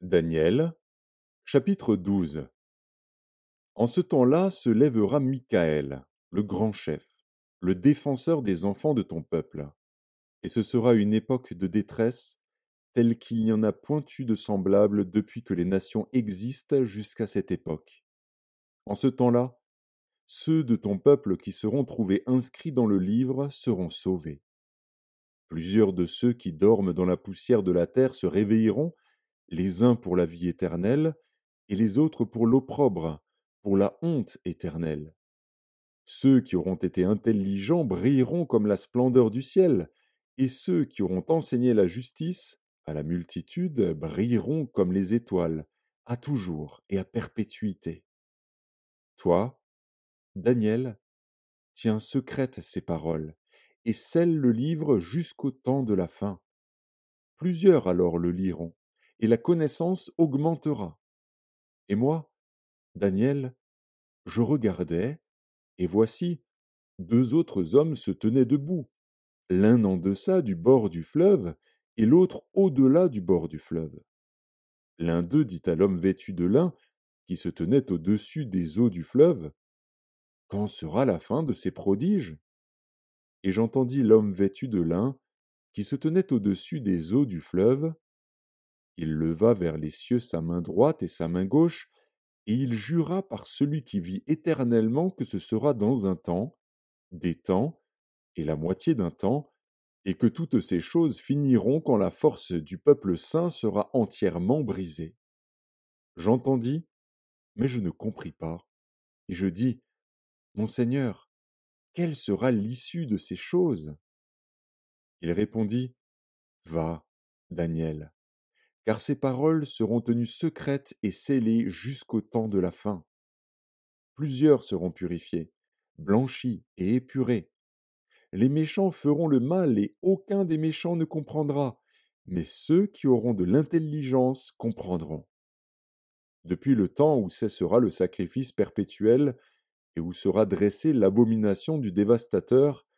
Daniel chapitre 12 En ce temps-là se lèvera Michael, le grand chef, le défenseur des enfants de ton peuple. Et ce sera une époque de détresse telle qu'il n'y en a point eu de semblable depuis que les nations existent jusqu'à cette époque. En ce temps-là, ceux de ton peuple qui seront trouvés inscrits dans le livre seront sauvés. Plusieurs de ceux qui dorment dans la poussière de la terre se réveilleront les uns pour la vie éternelle, et les autres pour l'opprobre, pour la honte éternelle. Ceux qui auront été intelligents brilleront comme la splendeur du ciel, et ceux qui auront enseigné la justice à la multitude brilleront comme les étoiles, à toujours et à perpétuité. Toi, Daniel, tiens secrète ces paroles, et scelle le livre jusqu'au temps de la fin. Plusieurs alors le liront, et la connaissance augmentera. Et moi, Daniel, je regardais, et voici, deux autres hommes se tenaient debout, l'un en deçà du bord du fleuve, et l'autre au-delà du bord du fleuve. L'un d'eux dit à l'homme vêtu de lin, qui se tenait au-dessus des eaux du fleuve, Quand sera la fin de ces prodiges Et j'entendis l'homme vêtu de lin, qui se tenait au-dessus des eaux du fleuve, il leva vers les cieux sa main droite et sa main gauche, et il jura par celui qui vit éternellement que ce sera dans un temps, des temps, et la moitié d'un temps, et que toutes ces choses finiront quand la force du peuple saint sera entièrement brisée. J'entendis, mais je ne compris pas, et je dis, Mon Seigneur, quelle sera l'issue de ces choses? Il répondit, Va, Daniel, car ces paroles seront tenues secrètes et scellées jusqu'au temps de la fin. Plusieurs seront purifiés, blanchis et épurés. Les méchants feront le mal et aucun des méchants ne comprendra, mais ceux qui auront de l'intelligence comprendront. Depuis le temps où cessera le sacrifice perpétuel et où sera dressée l'abomination du dévastateur,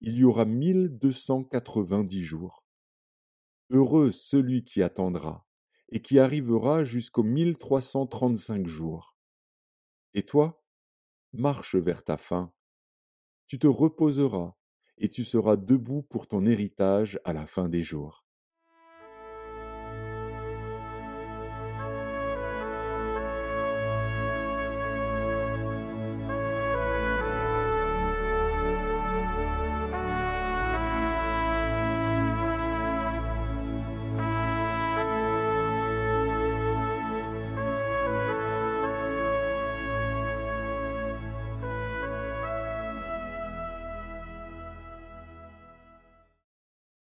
il y aura 1290 jours. Heureux celui qui attendra, et qui arrivera jusqu'aux mille trois cent jours. Et toi, marche vers ta fin. Tu te reposeras, et tu seras debout pour ton héritage à la fin des jours.